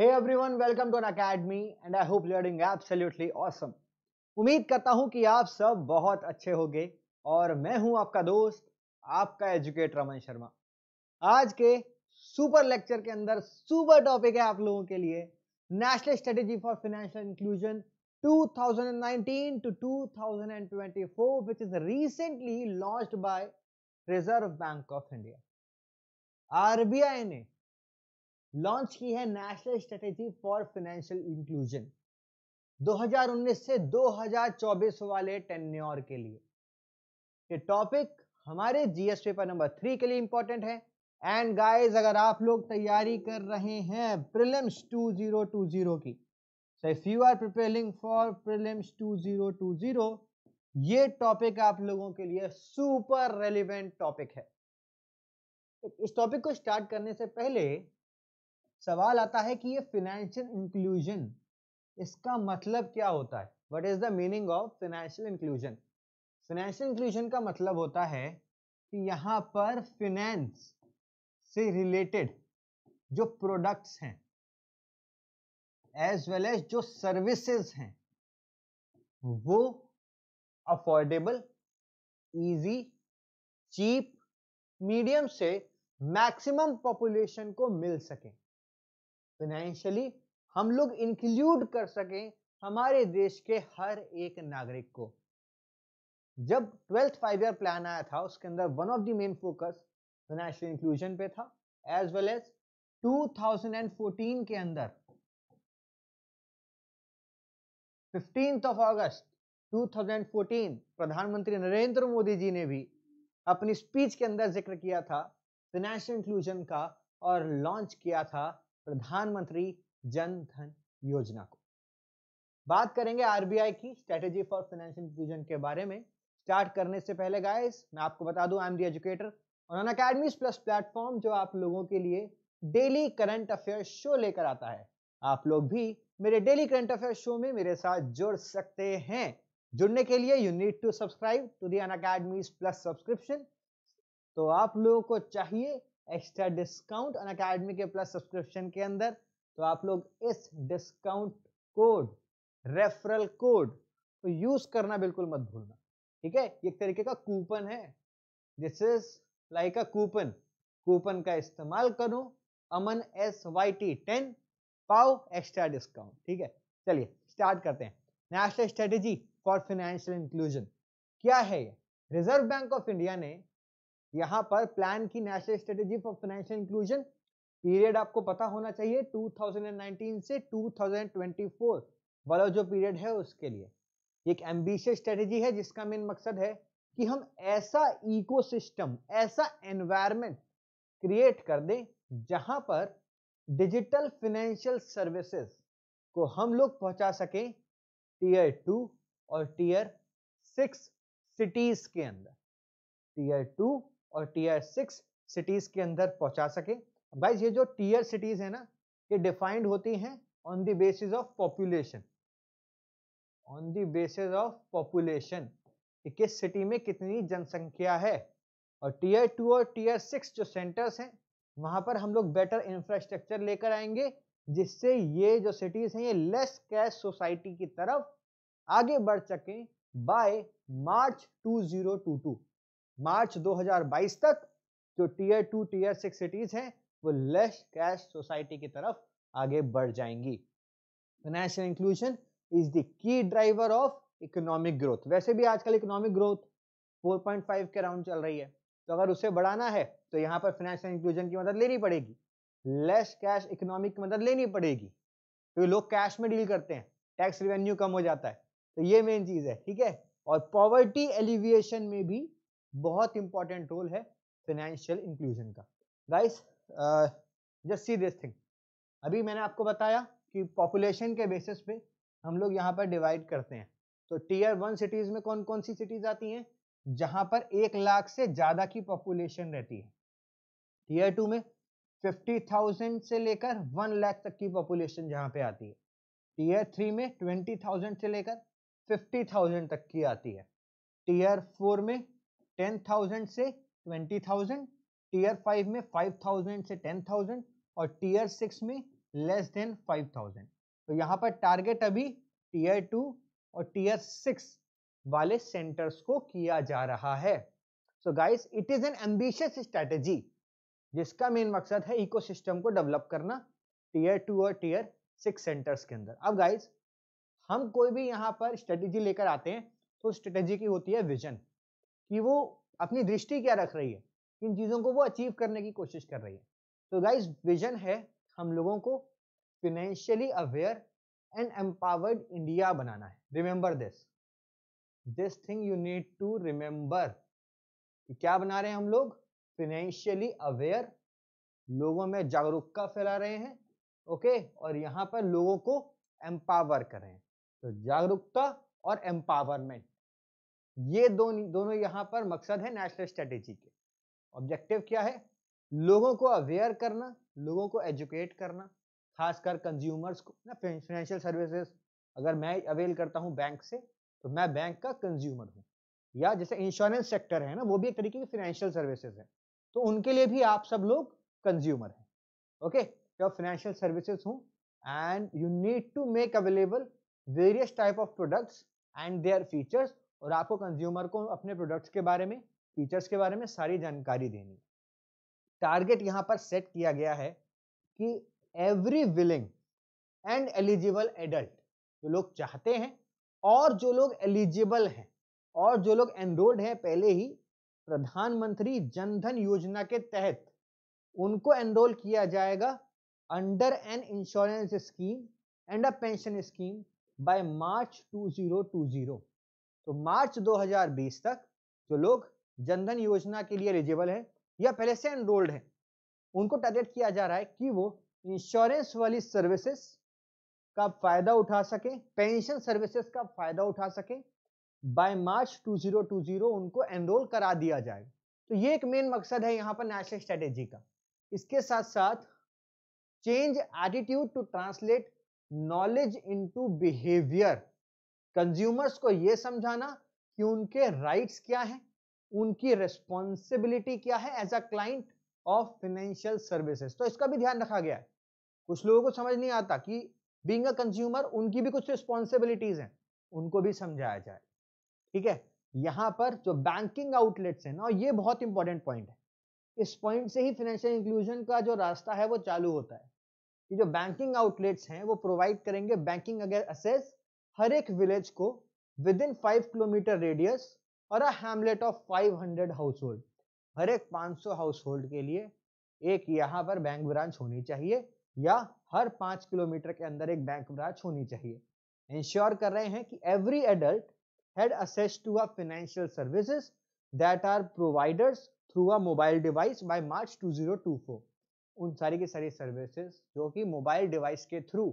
Hey everyone welcome to Unacademy and I hope you doing absolutely awesome उम्मीद करता हूं कि आप सब बहुत अच्छे होंगे और मैं हूं आपका दोस्त आपका एजुकेटर रमन शर्मा आज के सुपर लेक्चर के अंदर सुपर टॉपिक है आप लोगों के लिए national strategy for financial inclusion 2019 to 2024 which is recently launched by Reserve Bank of India RBI ने लॉन्च की है national strategy for financial inclusion 2019 से 2024 वाले टेन्योर के लिए ये टॉपिक हमारे जीएस पेपर नंबर थ्री के लिए इंपॉर्टेंट है एंड गाइस अगर आप लोग तैयारी कर रहे हैं प्रिलिम्स 2020 की so if you are preparing for prelims 2020 ये टॉपिक आप लोगों के लिए सुपर रेलिवेंट टॉपिक है तो इस टॉपिक को स्टार्ट करने से पहले सवाल आता है कि ये फिनेंशियल इंक्लूजन इसका मतलब क्या होता है what is the meaning of financial inclusion financial inclusion का मतलब होता है कि यहाँ पर फिनेंस से रिलेटेड जो प्रोडक्ट्स हैं एज वेल एज जो सर्विसेज हैं वो अफोर्डेबल इजी चीप मीडियम से मैक्सिमम पॉपुलेशन को मिल सके फाइनेंशियली हम लोग इंक्लूड कर सकें हमारे देश के हर एक नागरिक को जब ट्वेल्थ फाइव ईयर प्लान आया था उसके अंदर one of the main focus financial inclusion पे था एज वेल एज 2014 के अंदर 15th ऑफ अगस्त 2014 प्रधानमंत्री नरेंद्र मोदी जी ने भी अपनी स्पीच के अंदर जिक्र किया था फाइनेंशियल इंक्लूजन का और लॉन्च किया था प्रधानमंत्री जन धन योजना को बात करेंगे आरबीआई की स्ट्रेटेजी फॉर फाइनेंशियल इंक्लूजन के बारे में स्टार्ट करने से पहले गाइस मैं आपको बता दूं I am the educator on plus platform जो आप लोगों के लिए डेली करंट अफेयर शो लेकर आता है आप लोग भी मेरे डेली करंट अफेयर शो में मेरे साथ जुड़ सकते हैं जुड़ने के लिए you need to subscribe to the Unacademy plus subscription तो आप लोगों को चाहिए एक्स्ट्रा डिस्काउंट अन अकेडमी के प्लस सब्सक्रिप्शन के अंदर तो आप लोग इस डिस्काउंट कोड रेफरल कोड को यूज करना बिल्कुल मत भूलना ठीक है एक तरीके का कूपन है this is like a coupon coupon का इस्तेमाल करो Aman S Y T ten पाओ एक्स्ट्रा डिस्काउंट ठीक है चलिए स्टार्ट करते हैं national strategy for financial inclusion क्या है ये रिजर्व बैंक ऑफ इंडिया ने यहाँ पर प्लान की national strategy for financial inclusion period आपको पता होना चाहिए 2019 से 2024 वाला जो पीरियड है उसके लिए एक एम्बिशियस स्ट्रेटेजी है जिसका मेन मकसद है कि हम ऐसा इकोसिस्टम ऐसा एनवायरनमेंट क्रिएट कर दें जहां पर डिजिटल फिनेंशियल सर्विसेज को हम लोग पहुंचा सकें टीयर टू और टीयर सिक्स सिटीज के अंदर टीयर टू और टीयर सिक्स सिटीज के अंदर पहुंचा सके गाइज ये जो टीयर सिटीज है ना ये डिफाइंड होती हैं on the basis of population on the basis of population कि किस सिटी में कितनी जनसंख्या है और टीयर टू और टीयर सिक्स जो सेंटर्स हैं वहां पर हम लोग बेटर इंफ्रास्ट्रक्चर लेकर आएंगे जिससे ये जो सिटीज हैं ये लेस कैश सोसाइटी की तरफ आगे बढ़ सकें बाय मार्च 2022 मार्च 2022 तक जो tier two tier six cities हैं वो लेस कैश सोसाइटी की तरफ आगे बढ़ जाएंगी financial inclusion is the key driver of economic growth वैसे भी आजकल इकोनॉमिक ग्रोथ 4.5 के राउंड चल रही है तो अगर उसे बढ़ाना है तो यहाँ पर फाइनेंशियल इंक्लूजन की मदद लेनी पड़ेगी लेस कैश इकोनॉमिक की मदद लेनी पड़ेगी क्योंकि तो लोग कैश में डील करते हैं टैक्स रिवेन्यू कम हो जाता है तो ये मेन चीज है ठीक है और पॉवर्टी एलिविएशन में भी बहुत इंपॉर्टेंट रोल है फाइनेंशियल इंक्लूजन का guys just see this thing अभी मैंने आपको बताया कि पॉपुलेशन के बेसिस पे हम लोग यहाँ पर डिवाइड करते हैं तो टीयर वन सिटीज़ में कौन कौन सी सिटीज़ आती हैं जहां पर एक लाख से ज़्यादा की पॉपुलेशन रहती है टीयर टू में फिफ्टी थाउजेंड से लेकर वन लाख तक की पॉपुलेशन जहां पे आती है टीयर थ्री में ट्वेंटी थाउजेंड से लेकर फिफ्टी थाउजेंड तक की आती है टीयर फोर में टेन थाउजेंड से ट्वेंटी थाउजेंड टीयर फाइव में फाइव थाउजेंड से टेन थाउजेंड और टीयर सिक्स में लेस देन फाइव थाउजेंड तो यहाँ पर टारगेट अभी टीयर टू और टीयर सिक्स वाले सेंटर्स को किया जा रहा है so guys it is an ambitious strategy जिसका मेन मकसद है इकोसिस्टम को डेवलप करना टीयर टू और टीयर सिक्स सेंटर्स के अंदर अब गाइस हम कोई भी यहाँ पर स्ट्रेटेजी लेकर आते हैं तो स्ट्रेटेजी की होती है विजन कि वो अपनी दृष्टि क्या रख रही है किन चीज़ों को वो अचीव करने की कोशिश कर रही है तो गाइज विजन है हम लोगों को financially aware and empowered India बनाना है remember this this thing you need to remember कि क्या बना रहे हैं हम लोग फिनेंशियली अवेयर लोगों में जागरूकता फैला रहे हैं ओके और यहाँ पर लोगों को एम्पावर कर रहे हैं तो जागरूकता और एम्पावरमेंट ये दो, दोनों यहां पर मकसद है नेशनल स्ट्रेटेजी के ऑब्जेक्टिव क्या है लोगों को अवेयर करना लोगों को एजुकेट करना खासकर कंज्यूमर्स को ना फाइनेंशियल सर्विसेज अगर मैं अवेल करता हूँ बैंक से तो मैं बैंक का कंज्यूमर हूँ या जैसे इंश्योरेंस सेक्टर है ना वो भी एक तरीके की फाइनेंशियल सर्विसेज है तो उनके लिए भी आप सब लोग कंज्यूमर हैं ओके तो फाइनेंशियल सर्विसेज हूँ and you need to make available various type of products and their features और आपको कंज्यूमर को अपने प्रोडक्ट्स के बारे में फीचर्स के बारे में सारी जानकारी देनी टारगेट यहाँ पर सेट किया गया है कि every willing and eligible adult जो लोग चाहते हैं और जो लोग एलिजिबल हैं और जो लोग एनरोल्ड हैं पहले ही प्रधानमंत्री जनधन योजना के तहत उनको एनरोल किया जाएगा under an insurance scheme and a pension scheme by March 2020 तो मार्च 2020 तक जो लोग जनधन योजना के लिए एलिजिबल हैं या पहले से एनरोल्ड हैं उनको टारगेट किया जा रहा है कि वो इंश्योरेंस वाली सर्विसेज का फायदा उठा सकें पेंशन सर्विसेज का फायदा उठा सकें बाय मार्च 2020 उनको एनरोल करा दिया जाए तो ये एक मेन मकसद है यहाँ पर नेशनल स्ट्रेटेजी का इसके साथ साथ change attitude to translate knowledge into behaviour consumers को यह समझाना कि उनके राइट्स क्या हैं उनकी रिस्पॉन्सिबिलिटी क्या है as a client of financial services तो इसका भी ध्यान रखा गया है कुछ लोगों को समझ नहीं आता कि बींग अ कंज्यूमर उनकी भी कुछ रिस्पॉन्सिबिलिटीज हैं उनको भी समझाया जाए ठीक है यहां पर जो बैंकिंग आउटलेट्स हैं ना ये बहुत इंपॉर्टेंट पॉइंट है इस पॉइंट से ही फाइनेंशियल इंक्लूजन का जो रास्ता है वो चालू होता है कि जो बैंकिंग आउटलेट्स हैं वो प्रोवाइड करेंगे बैंकिंग असेस हर एक विलेज को within five kilometre radius और a hamlet of 500 household हर एक 500 हाउस होल्ड के लिए एक यहाँ पर बैंक ब्रांच होनी चाहिए या हर पाँच किलोमीटर के अंदर एक बैंक ब्रांच होनी चाहिए इंश्योर कर रहे हैं कि every adult had access to a financial services that are providers through a mobile device by March four उन सारी की सारी सर्विसेज जो कि मोबाइल डिवाइस के थ्रू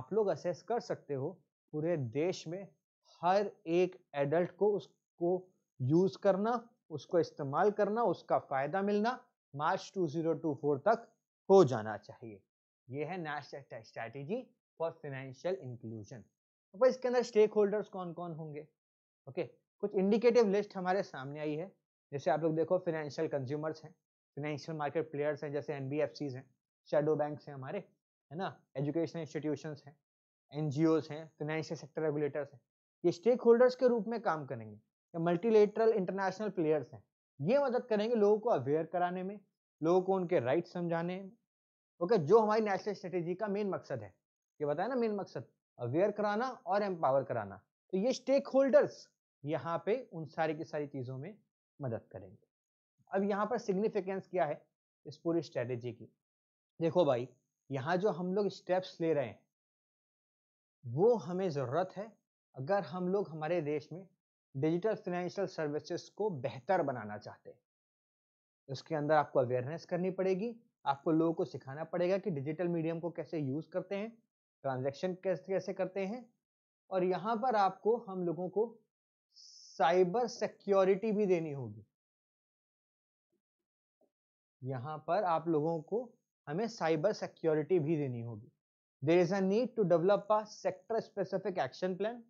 आप लोग असेस कर सकते हो पूरे देश में हर एक एडल्ट को उसको यूज करना उसको इस्तेमाल करना उसका फायदा मिलना मार्च 2024 तक हो जाना चाहिए ये है national strategy for financial inclusion अब इसके अंदर स्टेक होल्डर्स कौन कौन होंगे ओके कुछ इंडिकेटिव लिस्ट हमारे सामने आई है जैसे आप लोग देखो फिनेंशियल कंज्यूमर्स हैं फिनेंशियल मार्केट प्लेयर्स हैं जैसे एन हैं शेडो बैंक्स हैं हमारे है ना एजुकेशन इंस्टीट्यूशंस हैं एन हैं फाइनेंशियल सेक्टर रेगुलेटर्स हैं ये स्टेक होल्डर्स के रूप में काम करेंगे या मल्टीलेटरल इंटरनेशनल प्लेयर्स हैं ये मदद करेंगे लोगों को अवेयर कराने में लोगों को उनके राइट समझाने में ओके जो हमारी नेशनल स्ट्रेटेजी का मेन मकसद है ये बताया ना मेन मकसद अवेयर कराना और एम्पावर कराना तो ये स्टेक होल्डर्स यहाँ पे उन सारी की सारी चीज़ों में मदद करेंगे अब यहाँ पर सिग्निफिकेंस क्या है इस पूरी स्ट्रेटेजी की देखो भाई यहाँ जो हम लोग स्टेप्स ले रहे हैं वो हमें ज़रूरत है अगर हम लोग हमारे देश में डिजिटल फिनेंशियल सर्विसेज को बेहतर बनाना चाहते हैं उसके अंदर आपको अवेयरनेस करनी पड़ेगी आपको लोगों को सिखाना पड़ेगा कि डिजिटल मीडियम को कैसे यूज़ करते हैं ट्रांजैक्शन कैसे कैसे करते हैं और यहाँ पर आपको हम लोगों को साइबर सिक्योरिटी भी देनी होगी यहाँ पर आप लोगों को हमें साइबर सिक्योरिटी भी देनी होगी there is a need to develop a sector specific action plan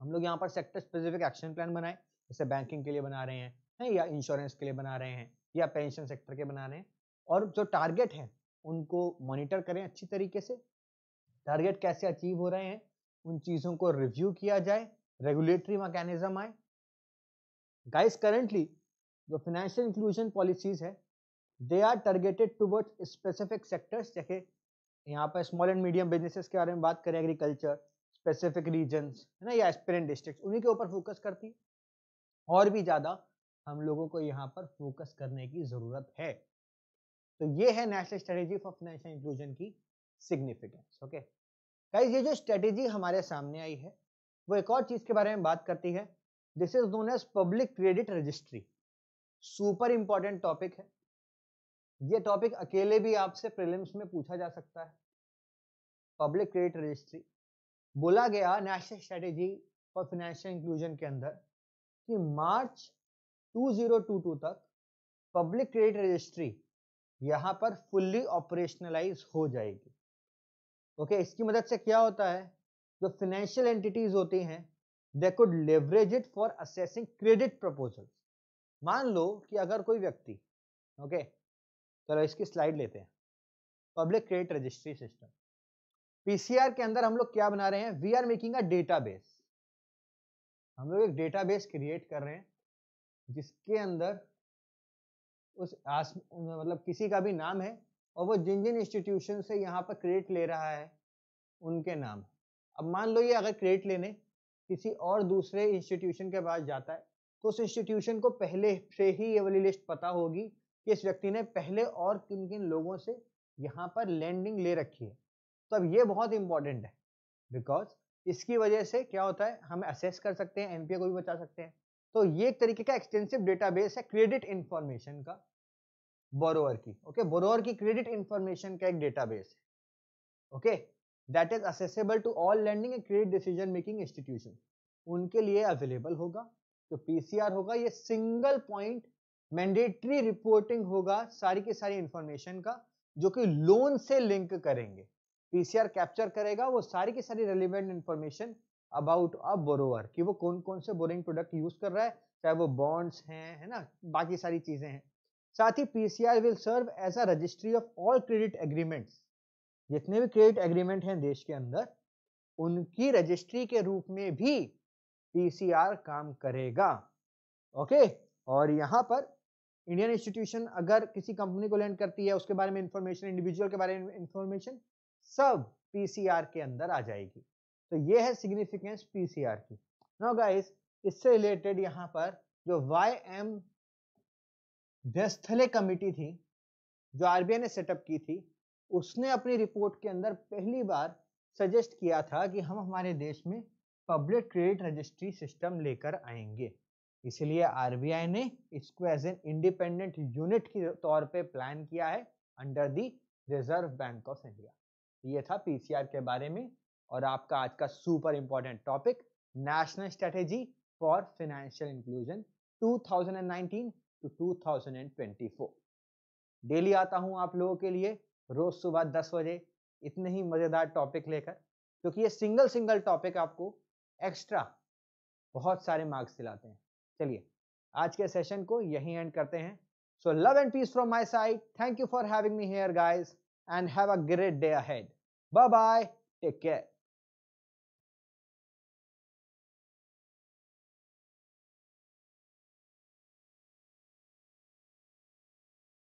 हम लोग यहाँ पर सेक्टर स्पेसिफिक एक्शन प्लान बनाए जैसे बैंकिंग के लिए बना रहे हैं है, या इंश्योरेंस के लिए बना रहे हैं या पेंशन सेक्टर के बना रहे हैं और जो टारगेट है उनको मॉनिटर करें अच्छी तरीके से टारगेट कैसे अचीव हो रहे हैं उन चीज़ों को रिव्यू किया जाए रेगुलेटरी मैकेनिज्म आए गाइस करेंटली जो फाइनेंशियल इंक्लूजन पॉलिसीज है they are targeted towards specific sectors जैसे यहाँ पर स्मॉल एंड मीडियम बिजनेसेस के बारे में बात करें एग्रीकल्चर स्पेसिफिक रीजन है ना या एस्पेरेंट डिस्ट्रिक्ट उन्हीं के ऊपर फोकस करती है और भी ज़्यादा हम लोगों को यहाँ पर फोकस करने की ज़रूरत है तो ये है national strategy for financial inclusion की सिग्निफिकेंस ओके गाइज ये जो स्ट्रेटेजी हमारे सामने आई है वो एक और चीज़ के बारे में बात करती है this is known as public credit registry super important topic है ये टॉपिक अकेले भी आपसे प्रीलिम्स में पूछा जा सकता है पब्लिक क्रेडिट रजिस्ट्री बोला गया national strategy for financial inclusion के अंदर कि मार्च 2022 तक पब्लिक क्रेडिट रजिस्ट्री यहां पर फुल्ली ऑपरेशनलाइज हो जाएगी ओके okay, इसकी मदद से क्या होता है जो फिनेंशियल एंटिटीज होती हैं they could leverage it for assessing credit proposals मान लो कि अगर कोई व्यक्ति ओके okay, चलो इसकी स्लाइड लेते हैं public credit registry system PCR के अंदर हम लोग क्या बना रहे हैं we are making a database हम लोग एक डेटाबेस क्रिएट कर रहे हैं जिसके अंदर उस आस मतलब किसी का भी नाम है और वो जिन जिन इंस्टीट्यूशन से यहाँ पर क्रेडिट ले रहा है उनके नाम अब मान लो ये अगर क्रेडिट लेने किसी और दूसरे इंस्टीट्यूशन के पास जाता है तो उस इंस्टीट्यूशन को पहले से ही ये वाली लिस्ट पता होगी कि इस व्यक्ति ने पहले और किन किन लोगों से यहाँ पर लैंडिंग ले रखी है तो अब ये बहुत इंपॉर्टेंट है बिकॉज इसकी वजह से क्या होता है हम असेस कर सकते हैं एनपीए को भी बचा सकते हैं तो ये एक तरीके का एक्सटेंसिव डेटाबेस है क्रेडिट इंफॉर्मेशन का बोरोवर की ओके okay? बोरोवर की क्रेडिट इंफॉर्मेशन का एक डेटाबेस है okay that is accessible to all lending and credit decision making institution उनके लिए अवेलेबल होगा तो पीसीआर होगा ये सिंगल पॉइंट मैंडेटरी रिपोर्टिंग होगा सारी की सारी इंफॉर्मेशन का जो कि लोन से लिंक करेंगे पीसीआर कैप्चर करेगा वो सारी की सारी relevant information about a borrower कि वो कौन कौन से बोरिंग प्रोडक्ट यूज कर रहा है चाहे वो बॉन्ड्स हैं है ना बाकी सारी चीजें हैं साथ ही PCR will serve as a registry of all credit agreements जितने भी क्रेडिट एग्रीमेंट हैं देश के अंदर उनकी रजिस्ट्री के रूप में भी पीसीआर काम करेगा ओके और यहां पर इंडियन इंस्टीट्यूशन अगर किसी कंपनी को लैंड करती है उसके बारे में इंफॉर्मेशन इंडिविजुअल के बारे में इंफॉर्मेशन सब पीसीआर के अंदर आ जाएगी तो ये है सिग्निफिकेंस पीसीआर की नो गाइस इससे रिलेटेड यहाँ पर जो वाई एम व्यस्थले कमेटी थी जो आरबीआई ने सेटअप की थी उसने अपनी रिपोर्ट के अंदर पहली बार सजेस्ट किया था कि हम हमारे देश में पब्लिक क्रेडिट रजिस्ट्री सिस्टम लेकर आएंगे इसलिए आरबीआई ने इसको एज एन इंडिपेंडेंट यूनिट के तौर पे प्लान किया है under the Reserve Bank of India ये था पीसीआर के बारे में और आपका आज का super important topic national strategy for financial inclusion 2019 to 2024 daily आता हूं आप लोगों के लिए रोज सुबह दस बजे इतने ही मजेदार टॉपिक लेकर क्योंकि ये सिंगल सिंगल टॉपिक आपको एक्स्ट्रा बहुत सारे मार्क्स दिलाते हैं चलिए आज के सेशन को यही एंड करते हैं so love and peace from my side thank you for having me here guys and have a great day ahead bye bye take care